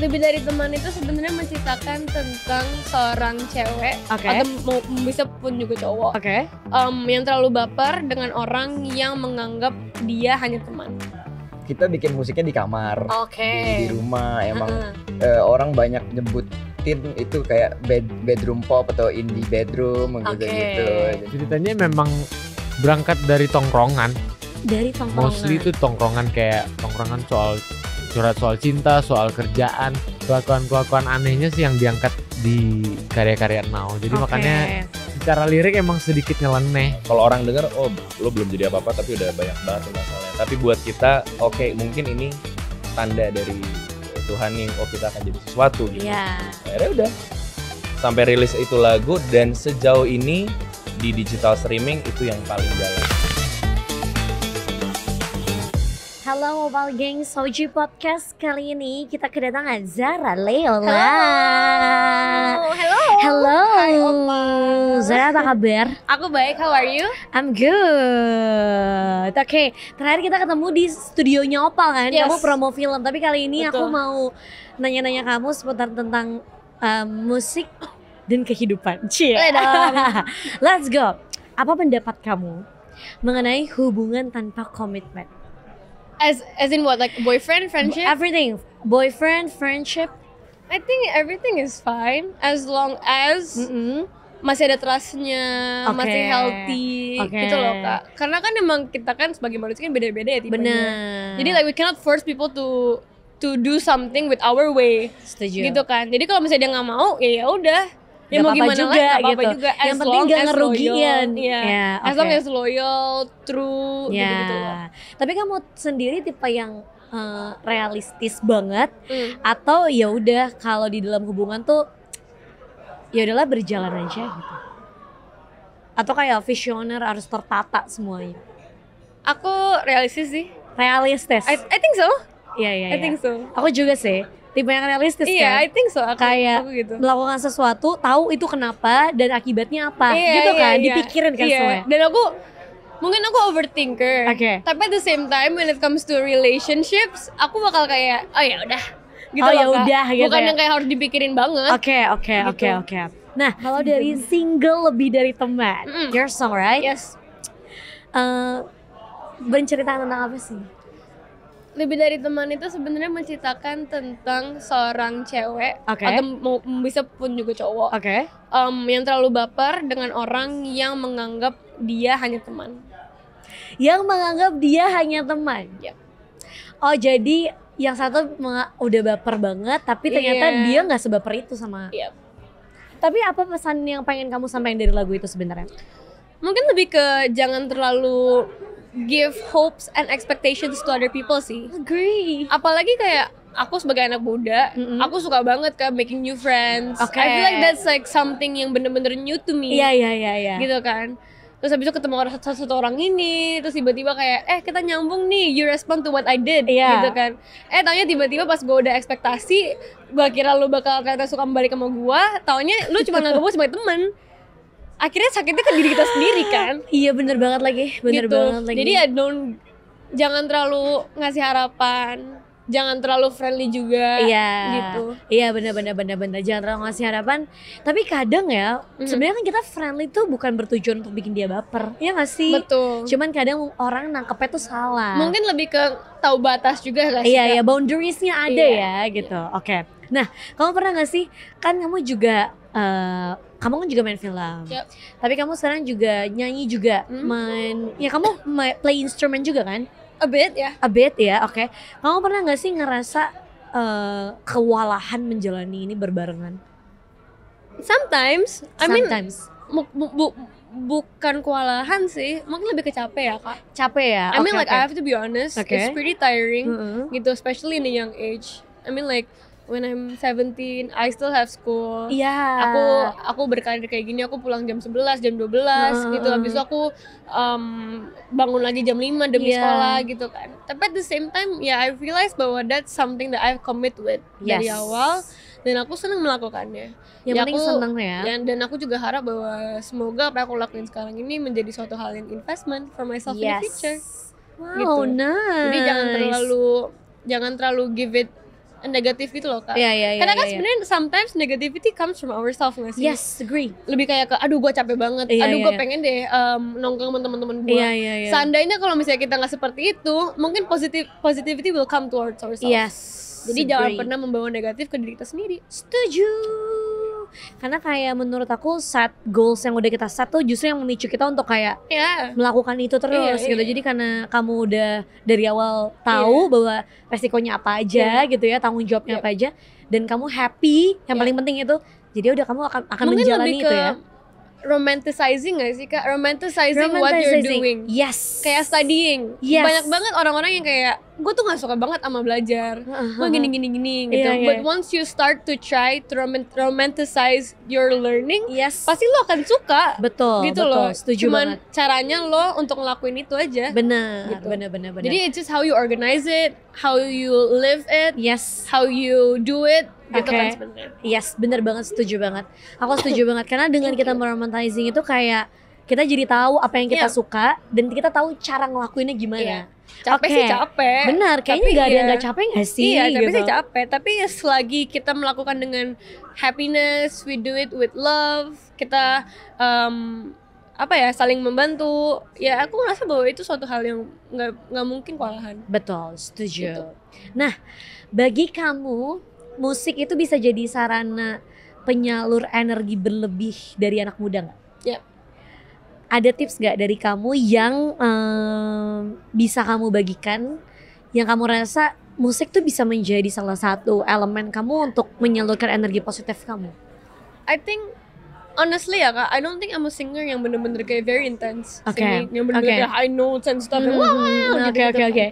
lebih dari teman itu sebenarnya menceritakan tentang seorang cewek okay. atau bisa pun juga cowok okay. um, yang terlalu baper dengan orang yang menganggap dia hanya teman kita bikin musiknya di kamar, okay. di, di rumah. Emang uh -huh. uh, orang banyak nyebut itu kayak bed, bedroom pop atau indie bedroom gitu-gitu. Gitu. Ceritanya memang berangkat dari tongkrongan. Dari tongkrongan. Mostly itu tongkrongan kayak tongkrongan soal curhat soal cinta, soal kerjaan, kelakuan-kelakuan anehnya sih yang diangkat di karya-karya Now. Jadi okay. makanya secara lirik emang sedikit nyeleneh. Kalau orang dengar, oh lo belum jadi apa-apa tapi udah banyak banget masalahnya. Tapi buat kita, oke okay, mungkin ini tanda dari Tuhan nih, oh kita akan jadi sesuatu gitu. Yeah. Akhirnya udah sampai rilis itu lagu dan sejauh ini di digital streaming itu yang paling jalan. Halo Mobile Gang Soji Podcast kali ini kita kedatangan Zara Leola. Halo. Halo. Halo Zara apa kabar? Aku baik. How are you? I'm good. Oke, okay. terakhir kita ketemu di studionya Opal kan? Yes. Kamu promo film, tapi kali ini Betul. aku mau nanya-nanya kamu seputar tentang uh, musik dan kehidupan. Cie. Let's go. Apa pendapat kamu mengenai hubungan tanpa komitmen? As as in what? Like boyfriend, friendship? Everything. Boyfriend, friendship. I think everything is fine as long as mm -hmm. masih ada trustnya, okay. masih healthy okay. gitu loh kak. Karena kan emang kita kan sebagai manusia kan beda-beda ya tipenya. Bener. Jadi like we cannot force people to to do something with our way. Setuju. Gitu kan. Jadi kalau misalnya dia nggak mau, ya ya udah ya gak mau apa -apa gimana juga, lagi, gak gitu. apa juga. As yang penting gak ngerugiin. Yeah. Iya. Yeah, okay. As long as loyal, true, yeah. gitu-gitu loh. Tapi kamu sendiri tipe yang uh, realistis banget mm. atau ya udah kalau di dalam hubungan tuh ya udahlah berjalan aja gitu. Atau kayak visioner harus tertata semuanya. Aku realistis sih. Realistis. I, I think so. Iya iya, iya. I think so. Aku juga sih tipe yang realistis yeah, kan? Iya, I think so. Aku, kayak aku gitu. melakukan sesuatu, tahu itu kenapa dan akibatnya apa, yeah, gitu iya, kan? Yeah, Dipikirin kan yeah. semua. Dan aku mungkin aku overthinker. Oke. Okay. Tapi at the same time when it comes to relationships, aku bakal kayak oh ya udah gitu oh, loh. Ya udah, gitu Bukan ya. yang kayak harus dipikirin banget. Oke, oke, gitu. oke, oke. Nah, kalau dari single lebih dari teman, mm. your song right? Yes. Uh, eh, bercerita tentang apa sih? lebih dari teman itu sebenarnya menceritakan tentang seorang cewek okay. atau bisa pun juga cowok okay. um, yang terlalu baper dengan orang yang menganggap dia hanya teman yang menganggap dia hanya teman ya. oh jadi yang satu udah baper banget tapi ternyata yeah. dia nggak sebaper itu sama yeah. tapi apa pesan yang pengen kamu sampaikan dari lagu itu sebenarnya mungkin lebih ke jangan terlalu give hopes and expectations to other people sih. Agree. Apalagi kayak aku sebagai anak muda, mm-hmm. aku suka banget kan making new friends. Okay. I feel like that's like something yang bener-bener new to me. Iya yeah, iya yeah, iya yeah, iya. Gitu kan. Terus habis itu ketemu orang satu, satu orang ini, terus tiba-tiba kayak eh kita nyambung nih, you respond to what I did yeah. gitu kan. Eh taunya tiba-tiba pas gue udah ekspektasi, gue kira lu bakal ternyata suka kembali sama gue, taunya lu cuma nganggap gue sebagai teman akhirnya sakitnya ke diri kita sendiri kan iya bener banget lagi bener gitu. banget lagi jadi ya don't jangan terlalu ngasih harapan jangan terlalu friendly juga iya gitu iya bener bener bener bener jangan terlalu ngasih harapan tapi kadang ya mm sebenarnya kan kita friendly tuh bukan bertujuan untuk bikin dia baper ya gak sih betul cuman kadang orang nangkepnya tuh salah mungkin lebih ke tahu batas juga gak iya iya boundariesnya ada iya, ya gitu iya. oke okay. nah kamu pernah gak sih kan kamu juga uh, kamu kan juga main film. Yep. Tapi kamu sekarang juga nyanyi juga, hmm? main ya kamu play instrument juga kan? A bit ya. Yeah. A bit ya, yeah, oke. Okay. Kamu pernah nggak sih ngerasa uh, kewalahan menjalani ini berbarengan? Sometimes, I mean, Sometimes. Bu, bu, bu, bukan kewalahan sih, mungkin lebih ke capek ya kak. Capek ya. I mean like okay. I have to be honest, okay. it's pretty tiring mm -hmm. gitu, especially in a young age. I mean like when I'm 17 I still have school. Iya. Yeah. Aku aku berkarir kayak gini aku pulang jam 11, jam 12 uh, gitu. Habis itu aku um, bangun lagi jam 5 demi yeah. sekolah gitu kan. Tapi at the same time ya yeah, I realize bahwa that's something that I've commit with yes. dari awal dan aku senang melakukannya. Yang ya penting aku, senang ya. Dan, ya, dan aku juga harap bahwa semoga apa yang aku lakuin sekarang ini menjadi suatu hal yang investment for myself yes. in the future. Wow, gitu. nice. Jadi jangan terlalu jangan terlalu give it negatif gitu loh kak. Iya yeah, iya yeah, iya. Karena kan yeah, iya. sebenarnya sometimes negativity comes from ourselves nggak sih? Yes, agree. Lebih kayak ke, aduh gue capek banget, iya, aduh iya, gue pengen deh um, nongkrong sama teman-teman gue. Iya iya iya. Seandainya kalau misalnya kita nggak seperti itu, mungkin positif positivity will come towards ourselves. Yes. Jadi agree. jangan pernah membawa negatif ke diri kita sendiri. Setuju karena kayak menurut aku set goals yang udah kita set tuh justru yang memicu kita untuk kayak yeah. melakukan itu terus yeah, gitu. Yeah. Jadi karena kamu udah dari awal tahu yeah. bahwa resikonya apa aja yeah. gitu ya, tanggung jawabnya yeah. apa aja dan kamu happy, yang yeah. paling penting itu jadi udah kamu akan akan Mungkin menjalani itu ya romanticizing gak sih kak? Romanticizing, romanticizing what you're doing. Yes. Kayak studying. Yes. Banyak banget orang-orang yang kayak gue tuh nggak suka banget sama belajar gue gini gini gini gitu yeah, iya, but iya. once you start to try to romanticize your learning yes. pasti lo akan suka betul gitu betul, loh setuju cuman banget. caranya lo untuk ngelakuin itu aja benar gitu. benar benar benar jadi it's just how you organize it how you live it yes how you do it gitu okay. kan sebenarnya yes benar banget setuju banget aku setuju banget karena dengan kita meromantizing itu kayak kita jadi tahu apa yang kita yeah. suka dan kita tahu cara ngelakuinnya gimana yeah capek okay. sih capek benar kayaknya nggak ada yang iya. nggak capek nggak sih iya capek gitu. sih capek tapi selagi kita melakukan dengan happiness we do it with love kita um, apa ya saling membantu ya aku ngerasa bahwa itu suatu hal yang nggak nggak mungkin kewalahan betul setuju gitu. nah bagi kamu musik itu bisa jadi sarana penyalur energi berlebih dari anak muda nggak ada tips gak dari kamu yang um, bisa kamu bagikan yang kamu rasa musik tuh bisa menjadi salah satu elemen kamu untuk menyalurkan energi positif kamu? I think honestly ya kak, I don't think I'm a singer yang bener-bener kayak very intense okay. yang bener-bener okay. high notes and stuff. Mm -hmm. oke oke oke.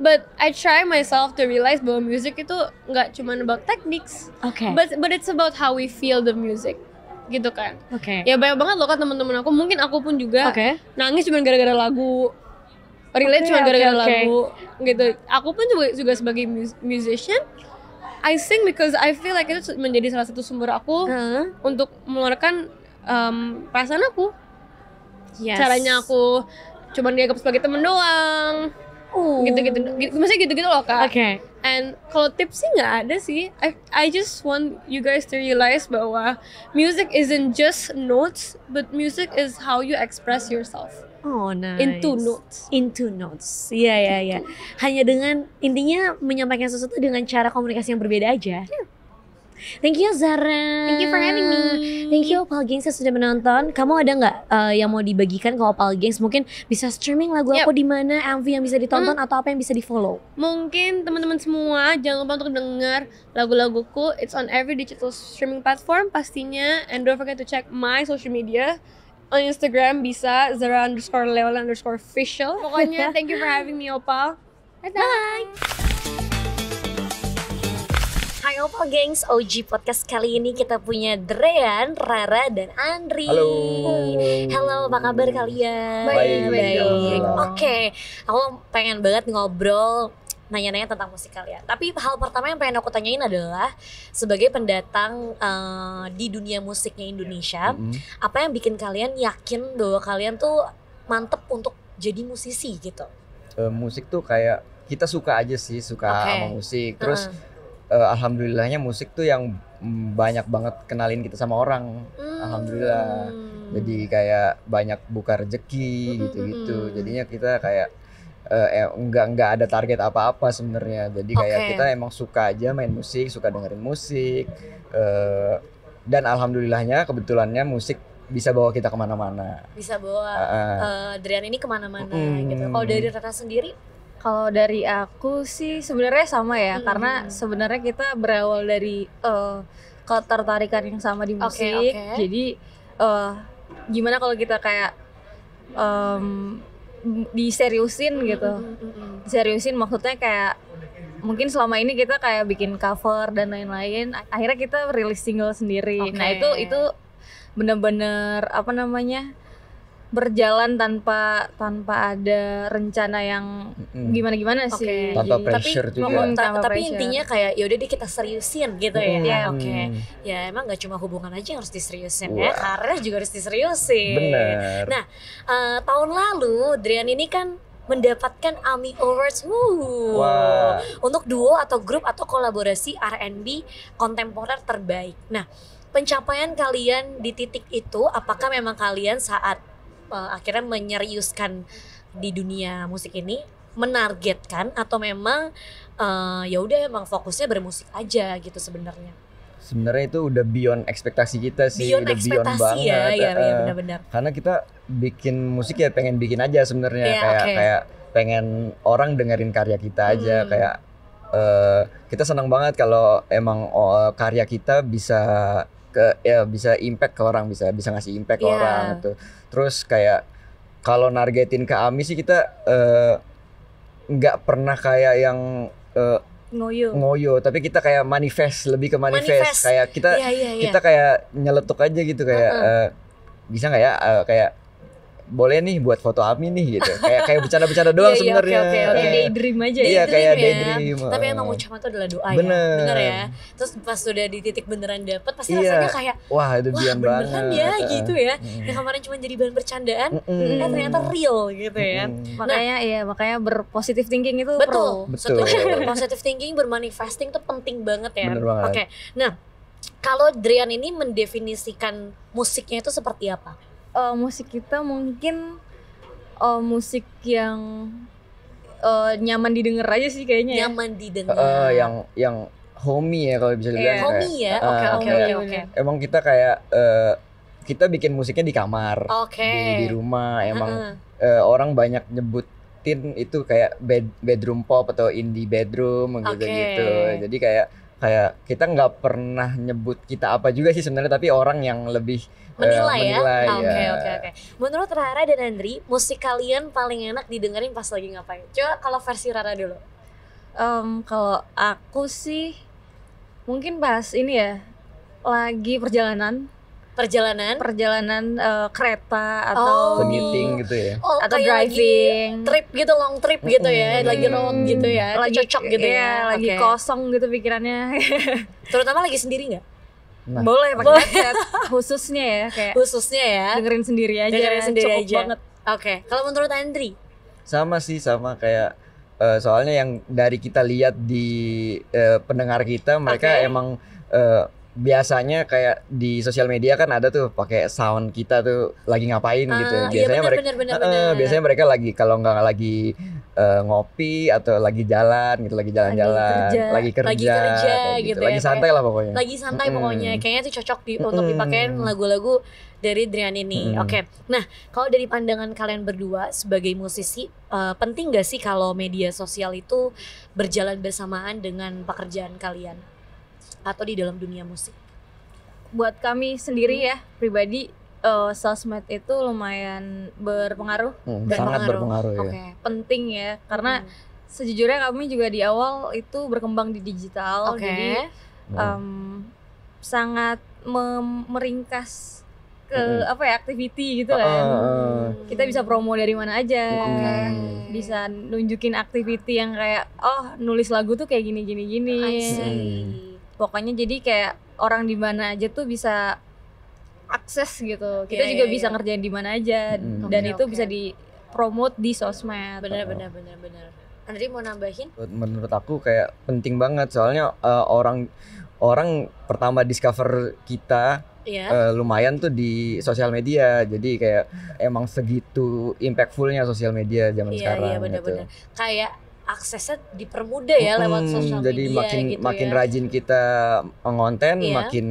But I try myself to realize bahwa music itu nggak cuma about techniques, okay. but but it's about how we feel the music gitu kan. Oke. Okay. Ya banyak banget loh kan teman-teman aku, mungkin aku pun juga okay. nangis cuma gara-gara lagu relate okay, cuma gara-gara okay, okay. lagu gitu. Aku pun juga juga sebagai musician I sing because I feel like itu menjadi salah satu sumber aku uh -huh. untuk mengeluarkan um, perasaan aku. Yes. Caranya aku cuman dianggap sebagai temen doang Gitu-gitu, gitu, maksudnya gitu-gitu loh kak. Okay. And kalau tips sih nggak ada sih. I, I just want you guys to realize bahwa music isn't just notes, but music is how you express yourself. Oh, nice. Into notes. Into notes. Iya, iya, iya. Gitu. Hanya dengan intinya menyampaikan sesuatu dengan cara komunikasi yang berbeda aja. Yeah Thank you Zara. Thank you for having me. Thank you Opal Gangs yang sudah menonton. Kamu ada nggak uh, yang mau dibagikan ke Opal Gangs? Mungkin bisa streaming lagu yep. aku di mana, MV yang bisa ditonton hmm. atau apa yang bisa di follow? Mungkin teman-teman semua jangan lupa untuk dengar lagu-laguku. It's on every digital streaming platform pastinya. And don't forget to check my social media on Instagram bisa Zara underscore Leola underscore official. Pokoknya thank you for having me Opal. Bye bye. bye. Hai Oppo Gengs, OG Podcast kali ini kita punya Drean, Rara, dan Andri Halo Halo, apa kabar kalian? Baik, baik, baik. Oke, okay. aku pengen banget ngobrol nanya-nanya tentang musik kalian. Tapi hal pertama yang pengen aku tanyain adalah sebagai pendatang uh, di dunia musiknya Indonesia, mm -hmm. apa yang bikin kalian yakin bahwa kalian tuh mantep untuk jadi musisi gitu? Uh, musik tuh kayak kita suka aja sih, suka okay. sama musik. Terus uh -huh uh, alhamdulillahnya musik tuh yang banyak banget kenalin kita sama orang hmm. alhamdulillah jadi kayak banyak buka rejeki hmm, hmm, gitu-gitu hmm. jadinya kita kayak uh, eh, enggak eh, enggak ada target apa-apa sebenarnya jadi kayak kita emang suka aja main musik suka dengerin musik uh, dan alhamdulillahnya kebetulannya musik bisa bawa kita kemana-mana bisa bawa uh, uh, Drian ini kemana-mana mm, gitu kalau dari Rara sendiri kalau dari aku sih sebenarnya sama ya, hmm. karena sebenarnya kita berawal dari uh, ketertarikan yang sama di musik. Okay, okay. Jadi uh, gimana kalau kita kayak um, diseriusin gitu, hmm, hmm, hmm, seriusin maksudnya kayak mungkin selama ini kita kayak bikin cover dan lain-lain akhirnya kita rilis single sendiri okay. nah itu itu bener-bener apa namanya berjalan tanpa tanpa ada rencana yang gimana gimana sih okay. Jadi, tapi, juga ngomong, tanpa tapi pressure. intinya kayak yaudah deh kita seriusin gitu ya hmm. ya oke okay. ya emang nggak cuma hubungan aja yang harus diseriusin ya, Wah. ya karena juga harus diseriusin Bener. nah uh, tahun lalu Drian ini kan mendapatkan AMI Awards. Wow. Untuk duo atau grup atau kolaborasi R&B kontemporer terbaik. Nah, pencapaian kalian di titik itu apakah memang kalian saat uh, akhirnya menyeriuskan di dunia musik ini menargetkan atau memang uh, ya udah emang fokusnya bermusik aja gitu sebenarnya sebenarnya itu udah beyond ekspektasi kita sih beyond udah beyond ya, banget ya, ya, ya benar-benar karena kita bikin musik ya pengen bikin aja sebenarnya ya, kayak okay. kayak pengen orang dengerin karya kita aja hmm. kayak uh, kita senang banget kalau emang uh, karya kita bisa ke ya bisa impact ke orang bisa bisa ngasih impact yeah. ke iya. orang gitu terus kayak kalau nargetin ke Ami sih kita eh, nggak uh, pernah kayak yang uh, ngoyo ngoyo tapi kita kayak manifest lebih ke manifest, manifest. kayak kita yeah, yeah, yeah. kita kayak nyeletuk aja gitu kayak uh -uh. Uh, bisa nggak ya uh, kayak boleh nih buat foto Ami nih gitu. Kayak kayak bercanda-bercanda doang yeah, iya, iya, sebenarnya. Oke oke oke daydream aja ya. Iya kayak daydream. Tapi eh. emang ucapan itu adalah doa ya. bener. ya. Bener ya. Terus pas sudah di titik beneran dapet pasti yeah. rasanya kayak wah itu wah, beneran banget. ya gitu ya. Mm. Yang kemarin cuma jadi bahan bercandaan, mm. eh ternyata real gitu ya. Mm. Makanya iya, makanya berpositif thinking itu betul. Pro. Betul. Setuju thinking, bermanifesting itu penting banget ya. Oke. Okay. Nah, kalau Drian ini mendefinisikan musiknya itu seperti apa? uh, musik kita mungkin uh, musik yang uh, nyaman didengar aja sih kayaknya. Ya. Nyaman didengar. Uh, yang yang homey ya kalau bisa dibilang. Yeah. Homey ya. Oke oke oke. Emang kita kayak uh, kita bikin musiknya di kamar, okay. di, di rumah. Emang uh -huh. uh, orang banyak nyebutin itu kayak bed bedroom pop atau indie bedroom gitu-gitu. Jadi kayak kayak kita nggak pernah nyebut kita apa juga sih sebenarnya tapi orang yang lebih menilai, uh, menilai ya. Oke ya. oke oke. Menurut Rara dan Andri, musik kalian paling enak didengerin pas lagi ngapain? Coba kalau versi Rara dulu. Um, kalau aku sih mungkin pas ini ya lagi perjalanan perjalanan perjalanan uh, kereta atau oh. commuting gitu ya oh, atau driving lagi trip gitu long trip gitu ya hmm. lagi road gitu ya lagi cocok gitu iya, ya lagi okay. kosong gitu pikirannya terutama lagi sendiri nggak Nah. Boleh pakai headset khususnya ya kayak khususnya ya. Dengerin sendiri aja. Dengerin sendiri cukup aja. banget. Oke. Okay. Kalau menurut Andri? Sama sih sama kayak uh, soalnya yang dari kita lihat di uh, pendengar kita mereka okay. emang uh, biasanya kayak di sosial media kan ada tuh pakai sound kita tuh lagi ngapain gitu ya. ah, gitu. Biasanya iya bener, mereka bener, bener, uh, bener. biasanya mereka lagi kalau nggak lagi uh, ngopi atau lagi jalan gitu, lagi jalan-jalan, lagi kerja, gitu. Gitu ya, lagi kerja, lagi, kerja, gitu. lagi ya, santai lah pokoknya. Lagi santai hmm. pokoknya. Kayaknya tuh cocok di, untuk mm hmm. lagu-lagu dari Drian ini. Hmm. Oke. Okay. Nah, kalau dari pandangan kalian berdua sebagai musisi, uh, penting gak sih kalau media sosial itu berjalan bersamaan dengan pekerjaan kalian? atau di dalam dunia musik? Buat kami sendiri hmm. ya pribadi uh, sosmed itu lumayan berpengaruh hmm, dan sangat berpengaruh. berpengaruh okay. ya. penting ya karena hmm. sejujurnya kami juga di awal itu berkembang di digital okay. jadi hmm. um, sangat meringkas ke hmm. apa ya activity gitu ah, kan. Uh. Kita bisa promo dari mana aja. Hmm. Bisa nunjukin activity yang kayak oh nulis lagu tuh kayak gini gini gini pokoknya jadi kayak orang di mana aja tuh bisa akses gitu kita iya, juga iya, bisa iya. ngerjain di mana aja hmm. dan okay, itu bisa di promote di sosmed benar-benar-benar-benar. bener Andri mau nambahin menurut aku kayak penting banget soalnya uh, orang orang pertama discover kita yeah. uh, lumayan tuh di sosial media jadi kayak hmm. emang segitu impactfulnya sosial media zaman yeah, sekarang yeah, bener, gitu. kayak aksesnya dipermudah ya lewat sosial media. Jadi makin gitu ya. makin ya. rajin kita ngonten, yeah. makin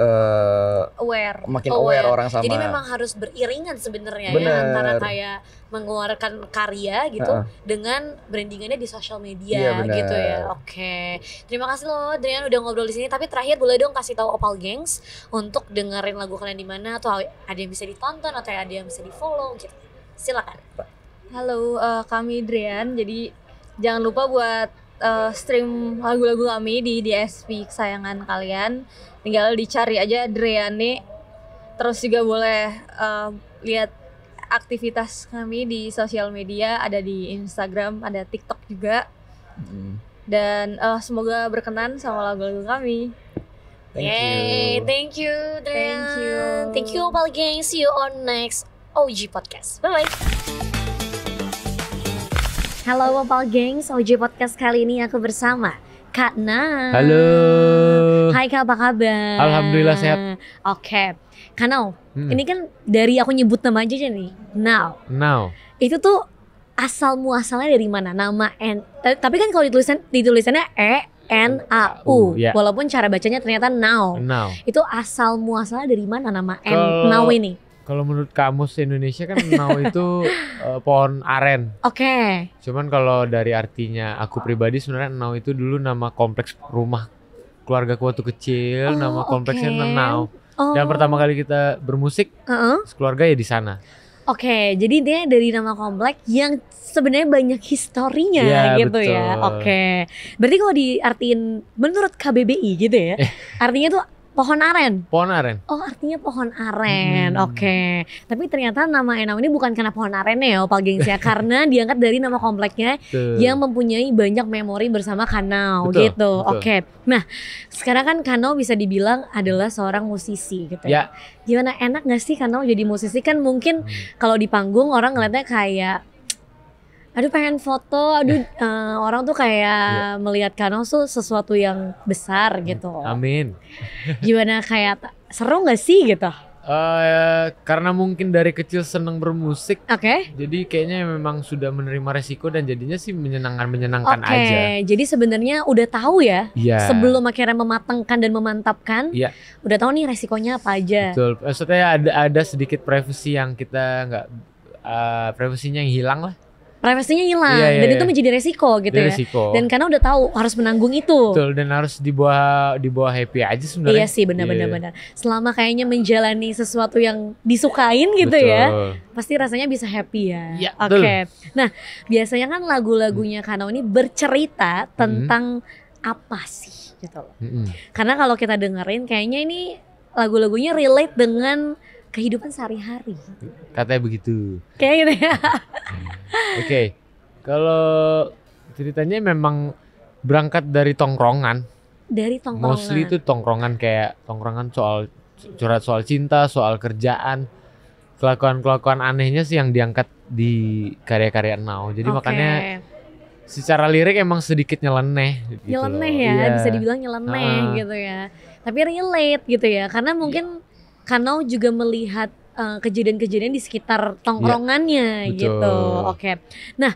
uh, aware, makin aware. aware orang sama. Jadi memang harus beriringan sebenarnya ya antara kayak mengeluarkan karya gitu uh. dengan brandingannya di sosial media yeah, iya, gitu ya. Oke, terima kasih loh Adrian udah ngobrol di sini. Tapi terakhir boleh dong kasih tahu Opal Gangs untuk dengerin lagu kalian di mana atau ada yang bisa ditonton atau ada yang bisa di follow gitu. Silakan. Halo, uh, kami Drian. Jadi jangan lupa buat uh, stream lagu-lagu kami di DSP kesayangan kalian. Tinggal dicari aja Driane. Terus juga boleh uh, lihat aktivitas kami di sosial media, ada di Instagram, ada TikTok juga. Mm. Dan uh, semoga berkenan sama lagu-lagu kami. Thank Yay, you. thank you, Drian. Thank you. Thank you Opal Gang. See you on next OG podcast. Bye bye. Halo Wapal gengs? OJ Podcast kali ini aku bersama Kak Na. Halo. Hai Kak, apa kabar? Alhamdulillah sehat. Oke. Okay. Kak hmm. ini kan dari aku nyebut nama aja nih. Now. Now. Itu tuh asal muasalnya dari mana? Nama N. Eh, tapi kan kalau ditulisan ditulisannya E N A U. Uh, yeah. Walaupun cara bacanya ternyata Now. Now. Itu asal muasalnya dari mana nama N Now ini? Kalau menurut kamus Indonesia kan nau itu uh, pohon aren. Oke. Okay. Cuman kalau dari artinya aku pribadi sebenarnya nau itu dulu nama kompleks rumah keluarga ku waktu kecil, oh, nama kompleksnya okay. nau. Oh. Dan pertama kali kita bermusik, uh -uh. keluarga ya di sana. Oke, okay, jadi dia dari nama komplek yang sebenarnya banyak historinya iya, gitu ya, gitu betul. ya. Oke. Okay. Berarti kalau diartiin menurut KBBI gitu ya. Eh. artinya tuh Pohon aren. Pohon aren. Oh, artinya pohon aren. Hmm. Oke. Okay. Tapi ternyata nama Enau ini bukan karena pohon aren ya, Opal Gengsia, karena diangkat dari nama kompleknya Betul. yang mempunyai banyak memori bersama Kanau Betul. gitu. Oke. Okay. Nah, sekarang kan Kanau bisa dibilang adalah seorang musisi gitu ya. ya. Gimana enak gak sih Kanau jadi musisi kan mungkin hmm. kalau di panggung orang ngeliatnya kayak aduh pengen foto, aduh uh, orang tuh kayak yeah. melihat Kanos tuh sesuatu yang besar hmm, gitu. Amin. Gimana kayak seru nggak sih gitu? Uh, karena mungkin dari kecil seneng bermusik, okay. jadi kayaknya memang sudah menerima resiko dan jadinya sih menyenangkan menyenangkan okay. aja. Jadi sebenarnya udah tahu ya yeah. sebelum akhirnya mematangkan dan memantapkan, yeah. udah tahu nih resikonya apa aja. Betul, maksudnya ada ada sedikit privasi yang kita nggak uh, eh, privasinya yang hilang lah privasinya hilang yeah, yeah, dan yeah. itu iya. menjadi resiko gitu ya. Resiko. Dan karena udah tahu harus menanggung itu. Betul dan harus di bawah di bawah happy aja sebenarnya. Iya sih benar-benar yeah. benar. Selama kayaknya menjalani sesuatu yang disukain gitu ya, Betul. ya, pasti rasanya bisa happy ya. Iya, Oke. Okay. Nah, biasanya kan lagu-lagunya hmm. Kanau ini bercerita tentang hmm. apa sih gitu loh. Hmm. Karena kalau kita dengerin kayaknya ini lagu-lagunya relate dengan kehidupan sehari-hari. Katanya begitu. Kayak gitu ya. Hmm. Oke, okay. kalau ceritanya memang berangkat dari tongkrongan. Dari tongkrongan. Mostly itu tongkrongan kayak tongkrongan soal curhat soal cinta, soal kerjaan, kelakuan-kelakuan anehnya sih yang diangkat di karya-karya Now. Jadi okay. makanya secara lirik emang sedikit nyeleneh gitu. Nyeleneh ya, iya. bisa dibilang nyeleneh uh. gitu ya. Tapi relate gitu ya, karena mungkin iya. Kanau juga melihat eh, kejadian-kejadian uh, di sekitar tongkrongannya ya, gitu. Oke. Okay. Nah,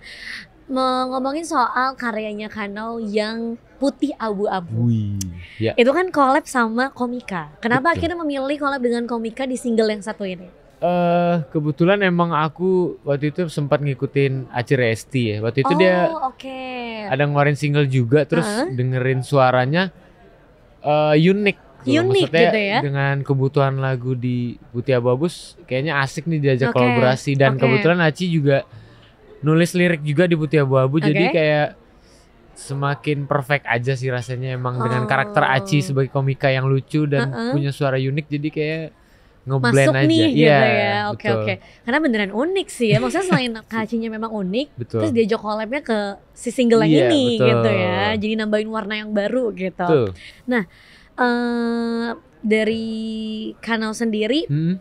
ngomongin soal karyanya Kano yang putih abu-abu. Ya. Itu kan collab sama Komika. Kenapa Betul. akhirnya memilih collab dengan Komika di single yang satu ini? Uh, kebetulan emang aku waktu itu sempat ngikutin ST ya. Waktu itu oh, dia okay. ada ngeluarin single juga terus uh -huh. dengerin suaranya uh, unik Kalo unik gitu ya. Dengan kebutuhan lagu di Butia Babus kayaknya asik nih diajak okay. kolaborasi dan okay. kebetulan Aci juga nulis lirik juga di Butia Babu okay. jadi kayak semakin perfect aja sih rasanya emang oh. dengan karakter oh. Aci sebagai komika yang lucu dan uh -uh. punya suara unik jadi kayak ngeblend aja. nih yeah, gitu iya, ya. Oke oke. Okay. Karena beneran unik sih ya. Maksudnya selain kacinya memang unik, betul. terus diajak collabnya ke si single yang yeah, ini betul. gitu ya. Jadi nambahin warna yang baru gitu. Betul. Nah, uh, dari kanal sendiri hmm?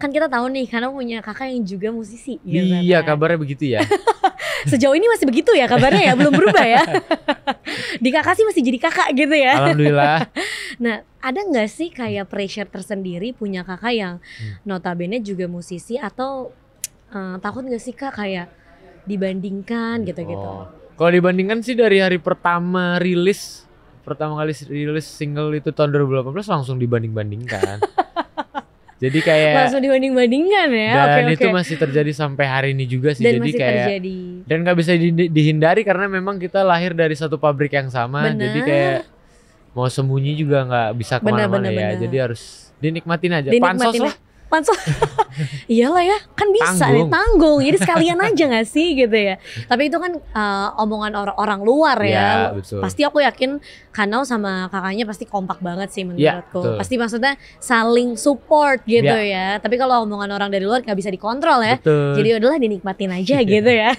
kan kita tahu nih karena punya kakak yang juga musisi ya, iya ya, kabarnya begitu ya sejauh ini masih begitu ya kabarnya ya belum berubah ya di kakak sih masih jadi kakak gitu ya alhamdulillah nah ada nggak sih kayak pressure tersendiri punya kakak yang hmm. notabene juga musisi atau uh, takut nggak sih kak kayak dibandingkan gitu-gitu oh. kalau dibandingkan sih dari hari pertama rilis pertama kali rilis single itu tahun 2018 langsung dibanding-bandingkan. jadi kayak langsung dibanding-bandingkan ya. Dan okay, itu okay. masih terjadi sampai hari ini juga sih. Dan jadi masih kayak terjadi. dan nggak bisa di, dihindari karena memang kita lahir dari satu pabrik yang sama. Bener. Jadi kayak mau sembunyi juga nggak bisa kemana-mana ya. Bener. Jadi harus dinikmatin aja. Dinikmatin Pansos lah. lah pansos iyalah ya kan bisa tanggung. nih tanggung jadi sekalian aja gak sih gitu ya tapi itu kan uh, omongan orang orang luar ya, ya betul. pasti aku yakin Kanau sama kakaknya pasti kompak banget sih ya, menurutku ya, pasti maksudnya saling support gitu ya, ya. tapi kalau omongan orang dari luar nggak bisa dikontrol ya betul. jadi udahlah dinikmatin aja gitu ya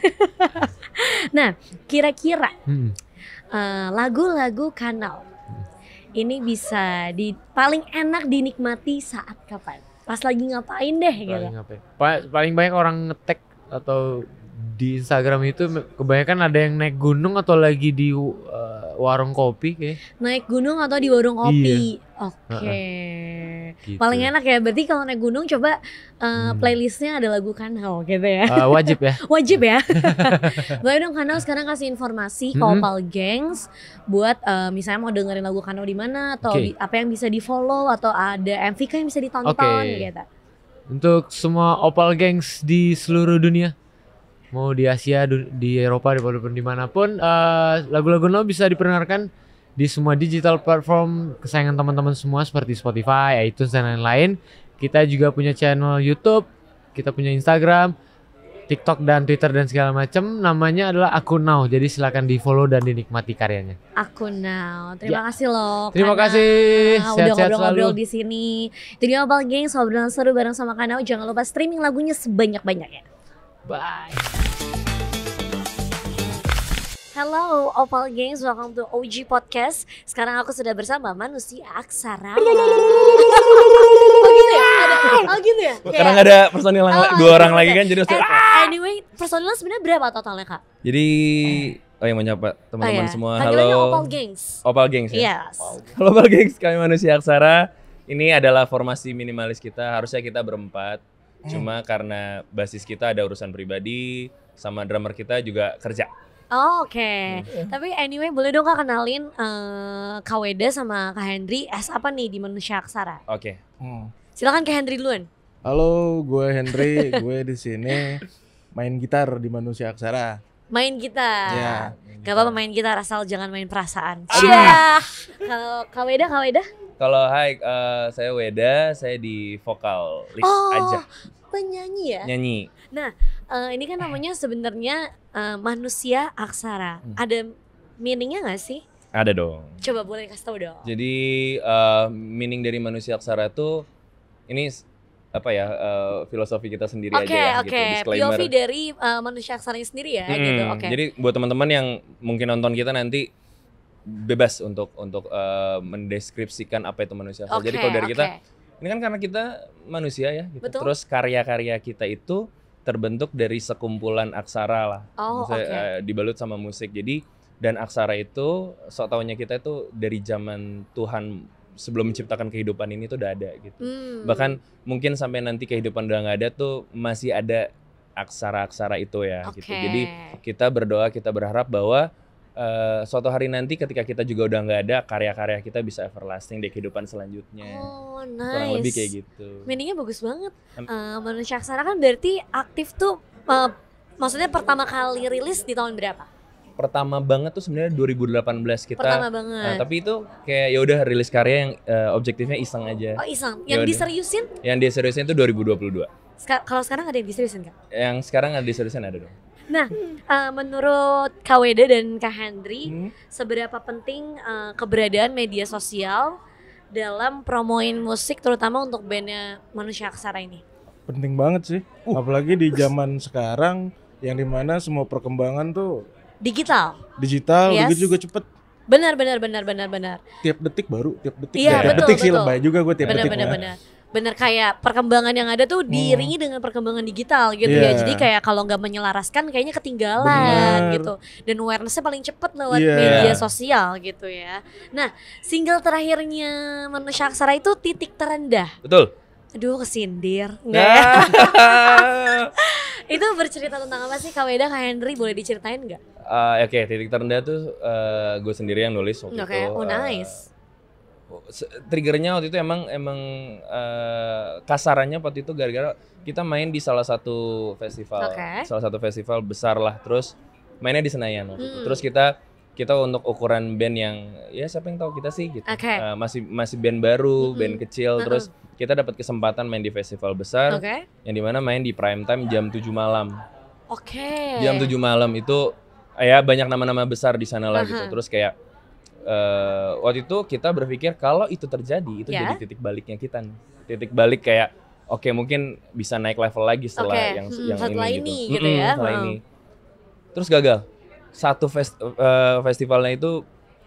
nah kira-kira hmm. uh, lagu-lagu Kanau ini bisa di paling enak dinikmati saat kapan? pas lagi ngapain deh paling gitu. Ngapain. Paling banyak orang ngetek atau di Instagram itu kebanyakan ada yang naik gunung atau lagi di uh, warung kopi kayak. Naik gunung atau di warung kopi. Iya. Oke. Okay. Uh-uh. Gitu. Paling enak ya. Berarti kalau naik gunung coba uh, hmm. playlistnya ada lagu kanal gitu ya. Uh, wajib ya. wajib ya. Boleh dong kanal sekarang kasih informasi hmm. Kopal Gangs buat uh, misalnya mau dengerin lagu kanal di mana atau okay. di, apa yang bisa di follow atau ada MV-nya yang bisa ditonton okay. gitu. Untuk semua Opal gangs di seluruh dunia, mau di Asia di Eropa dimanapun dimanapun uh, eh, lagu-lagu lo bisa diperdengarkan di semua digital platform kesayangan teman-teman semua seperti Spotify, iTunes dan lain-lain. Kita juga punya channel YouTube, kita punya Instagram, TikTok dan Twitter dan segala macam. Namanya adalah Aku Now. Jadi silakan di follow dan dinikmati karyanya. Aku Now. Terima ya. kasih loh. Terima Kana. kasih. Nah, sehat, udah ngobrol-ngobrol di sini. Jadi ngobrol geng, obrolan seru bareng sama Kanau. Jangan lupa streaming lagunya sebanyak-banyaknya. Bye. Hello, Opal Gangs, welcome to OG Podcast. Sekarang aku sudah bersama manusia aksara. oh gitu ya? Ada, oh gitu ya? Karena ada personil oh, dua orang okay. lagi kan, jadi okay. Ah. Anyway, personilnya sebenarnya berapa totalnya kak? Jadi Oh yang menyapa teman-teman oh, iya. semua. Halo. Opal Gangs. Opal Gangs ya. Yes. Halo Opal Gangs, kami manusia aksara. Ini adalah formasi minimalis kita. Harusnya kita berempat Hmm. Cuma karena basis kita ada urusan pribadi sama drummer kita juga kerja. Oh, Oke, okay. hmm. tapi anyway boleh dong kak kenalin uh, Kak Weda sama Kak Hendry as apa nih di Manusia Aksara? Oke. Okay. Hmm. Silakan Kak Hendry duluan. Halo, gue Hendry gue di sini main gitar di Manusia Aksara. Main gitar. Ya. Main Gak apa-apa main gitar asal jangan main perasaan. Iya. Kalau Kak Weda, Kak Weda? Kalau hai, uh, saya Weda, saya di vokal list oh, aja. penyanyi ya? Nyanyi. Nah, uh, ini kan eh. namanya sebenarnya uh, manusia aksara. Hmm. Ada meaningnya nggak sih? Ada dong. Coba boleh kasih tau dong. Jadi uh, meaning dari manusia aksara tuh ini apa ya uh, filosofi kita sendiri okay, aja ya okay. gitu disclaimer. Filosofi dari uh, manusia aksara sendiri ya hmm, gitu. Oke. Okay. Jadi buat teman-teman yang mungkin nonton kita nanti bebas untuk untuk uh, mendeskripsikan apa itu manusia okay, jadi kalau dari okay. kita ini kan karena kita manusia ya gitu. Betul. terus karya-karya kita itu terbentuk dari sekumpulan aksara lah oh, okay. uh, eh, dibalut sama musik jadi dan aksara itu so taunya kita itu dari zaman Tuhan sebelum menciptakan kehidupan ini tuh udah ada gitu hmm. bahkan mungkin sampai nanti kehidupan udah nggak ada tuh masih ada aksara-aksara itu ya okay. gitu jadi kita berdoa kita berharap bahwa uh, suatu hari nanti ketika kita juga udah nggak ada karya-karya kita bisa everlasting di kehidupan selanjutnya. Oh, nice. Kurang lebih kayak gitu. Meaningnya bagus banget. Uh, Menurut aksara kan berarti aktif tuh uh, maksudnya pertama kali rilis di tahun berapa? Pertama banget tuh sebenarnya 2018 kita. Pertama banget. nah, tapi itu kayak ya udah rilis karya yang uh, objektifnya iseng aja. Oh, iseng. Ya yang yaudah. diseriusin? Yang diseriusin itu 2022. Ska kalau sekarang ada yang diseriusin kan? Yang sekarang ada diseriusin ada dong. Nah, uh, menurut KWD dan Kak Hendri, hmm? seberapa penting uh, keberadaan media sosial dalam promoin musik terutama untuk bandnya Manusia Aksara ini? Penting banget sih, uh. apalagi di zaman sekarang yang dimana semua perkembangan tuh digital. Digital, yes. begitu juga cepet. Benar, benar, benar, benar, benar. Tiap detik baru, tiap detik. ya, tiap betul, detik betul. sih lebay juga gue tiap benar, detik. Benar, benar bener kayak perkembangan yang ada tuh hmm. diiringi hmm. dengan perkembangan digital gitu yeah. ya iya. jadi kayak kalau nggak menyelaraskan kayaknya ketinggalan Bener. gitu dan awarenessnya paling cepet lewat yeah. media sosial gitu ya nah single terakhirnya Manusia Aksara itu titik terendah betul aduh kesindir enggak nah. ya? itu bercerita tentang apa sih Kak Weda Kak Henry boleh diceritain nggak uh, oke okay. titik terendah tuh uh, gue sendiri yang nulis waktu okay. itu oh, eh, nice. Uh, triggernya waktu itu emang emang uh, kasarannya waktu itu gara-gara kita main di salah satu festival, okay. salah satu festival besar lah. Terus mainnya di Senayan. Waktu hmm. itu. Terus kita kita untuk ukuran band yang ya siapa yang tahu kita sih gitu. Okay. Uh, eh, masih masih band baru, mm -hmm. band kecil. Mm -hmm. Terus kita dapat kesempatan main di festival besar. Okay. Yang dimana main di prime time jam 7 malam. Oke. Okay. Jam 7 malam itu ya banyak nama-nama besar di sana lah uh -huh. gitu. Uh-huh. Terus kayak uh, waktu itu kita berpikir kalau itu terjadi itu yeah. jadi titik baliknya kita nih titik balik kayak oke okay, mungkin bisa naik level lagi setelah okay. yang hmm, yang ini, ini gitu, gitu ya. hmm, ya setelah hmm. ini terus gagal satu fest, uh, festivalnya itu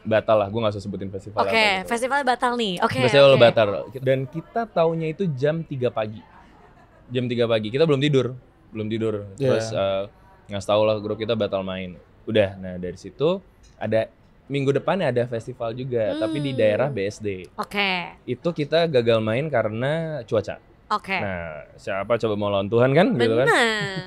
batal lah, gue gak usah sebutin festival Oke, okay, gitu. festival batal nih, oke okay, Festival okay. batal, dan kita taunya itu jam 3 pagi Jam 3 pagi, kita belum tidur, belum tidur iya. Terus yeah. uh, nggak tau lah grup kita batal main Udah, nah dari situ ada minggu depan ada festival juga, hmm. tapi di hmm. daerah BSD. Oke. Okay. Itu kita gagal main karena cuaca. Oke. Okay. Nah, siapa coba mau lawan Tuhan kan Bener. gitu kan?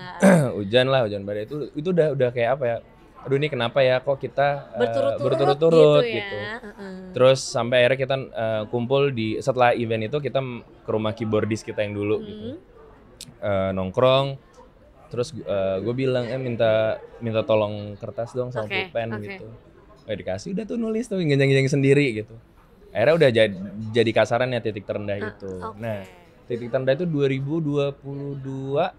hujan lah, hujan badai itu itu udah udah kayak apa ya? Aduh ini kenapa ya kok kita eh, berturut-turut uh, berturut gitu, ya. gitu. Uh -uh. Terus sampai akhirnya kita uh, kumpul di setelah event itu kita ke rumah keyboardis kita yang dulu gitu. hmm. gitu. Uh, nongkrong terus uh, gue bilang eh minta minta tolong kertas dong sama okay, pulpen okay. gitu Oh, dikasih udah tuh nulis tuh ngenjang-ngenjang sendiri gitu akhirnya udah jadi jadi kasaran ya titik terendah uh, itu okay. nah titik terendah itu 2022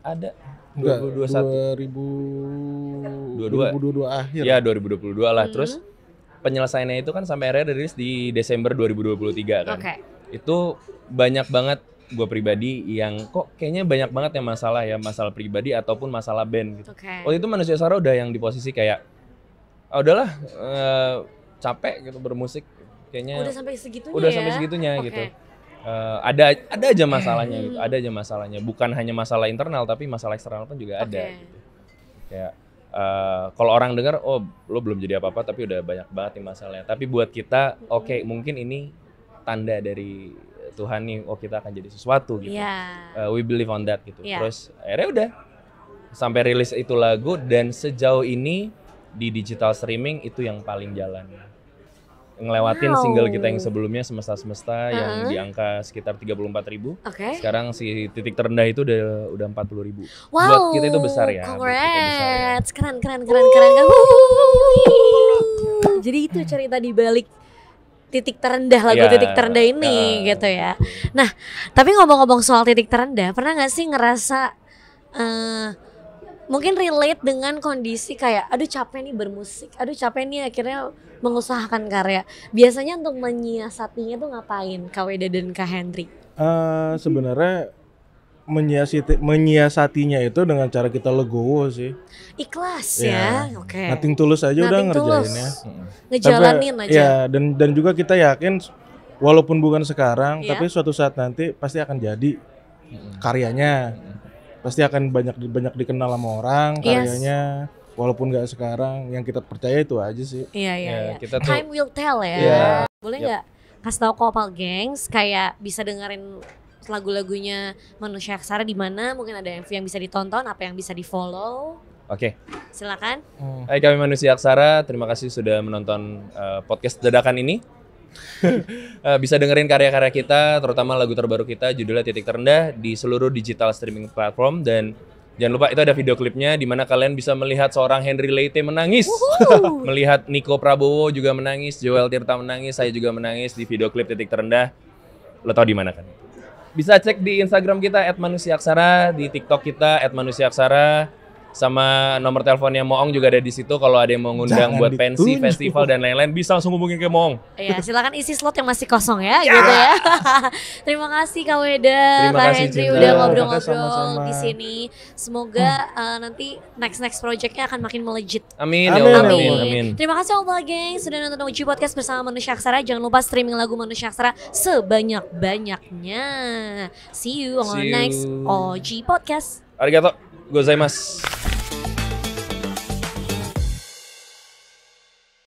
ada 2021 2000 2022 akhir iya 2022 lah hmm. terus penyelesaiannya itu kan sampai akhirnya rilis di Desember 2023 kan okay. itu banyak banget gue pribadi yang kok kayaknya banyak banget yang masalah ya masalah pribadi ataupun masalah band gitu. Okay. Waktu itu manusia Sara udah yang di posisi kayak oh, udahlah uh, capek gitu bermusik kayaknya udah sampai segitunya udah ya? sampai segitunya okay. gitu uh, ada ada aja masalahnya gitu ada aja masalahnya bukan hanya masalah internal tapi masalah eksternal pun juga ada gitu kayak Uh, kalau orang dengar, oh lo belum jadi apa-apa tapi udah banyak banget nih masalahnya. Tapi buat kita, oke okay, mungkin ini tanda dari Tuhan nih, oh kita akan jadi sesuatu gitu. Yeah. Iya. Uh, we believe on that gitu. Yeah. Terus akhirnya udah sampai rilis itu lagu dan sejauh ini di digital streaming itu yang paling jalan ngelewatin wow. single kita yang sebelumnya semesta semesta uh -huh. yang uh-huh. di angka sekitar tiga puluh empat ribu. Okay. Sekarang si titik terendah itu udah udah puluh ribu. Wow. Buat kita itu besar ya. Besar ya. Keren keren keren keren. Jadi itu cerita di balik titik terendah lagu yeah, titik terendah ini uh. gitu ya. Nah, tapi ngomong-ngomong soal titik terendah, pernah nggak sih ngerasa uh, mungkin relate dengan kondisi kayak aduh capek nih bermusik, aduh capek nih akhirnya mengusahakan karya. Biasanya untuk menyiasatinya tuh ngapain Kak Weda dan Kak Henry? Uh, eh, sebenarnya menyiasati menyiasatinya itu dengan cara kita legowo sih. Ikhlas ya. ya. Oke. Okay. Nating tulus aja udah ngerjainnya. Ngejalanin aja. Ya, dan dan juga kita yakin walaupun bukan sekarang, yeah. tapi suatu saat nanti pasti akan jadi karyanya pasti akan banyak banyak dikenal sama orang karyanya. Yes walaupun nggak sekarang yang kita percaya itu aja sih iya iya, ya, iya. Kita tuh, time will tell ya yeah. boleh nggak yep. kasih tahu kopal gengs kayak bisa dengerin lagu-lagunya manusia aksara di mana mungkin ada MV yang bisa ditonton apa yang bisa di follow oke okay. silakan hmm. Hai kami manusia aksara terima kasih sudah menonton uh, podcast dadakan ini Eh, bisa dengerin karya-karya kita, terutama lagu terbaru kita judulnya Titik Terendah di seluruh digital streaming platform dan jangan lupa itu ada video klipnya di mana kalian bisa melihat seorang Henry Leite menangis, melihat Nico Prabowo juga menangis, Joel Tirta menangis, saya juga menangis di video klip Titik Terendah. Lo tau di mana kan? Bisa cek di Instagram kita @manusiaaksara, di TikTok kita @manusiaaksara sama nomor teleponnya Moong juga ada di situ kalau ada yang mau ngundang Jangan buat pensi, festival dan lain-lain bisa langsung hubungin ke Moong. Iya, silakan isi slot yang masih kosong ya, ya. gitu ya. Terima kasih Kak Weda, Terima Hendri udah ngobrol-ngobrol di sini. Semoga uh, nanti next next projectnya akan makin melejit. Amin. Ya amin. Amin. Amin. Amin. Terima kasih Om Geng sudah nonton Uji Podcast bersama Manusia Aksara. Jangan lupa streaming lagu Manusia Aksara sebanyak-banyaknya. See you on See you. next Oji Podcast. Arigato gozaimasu.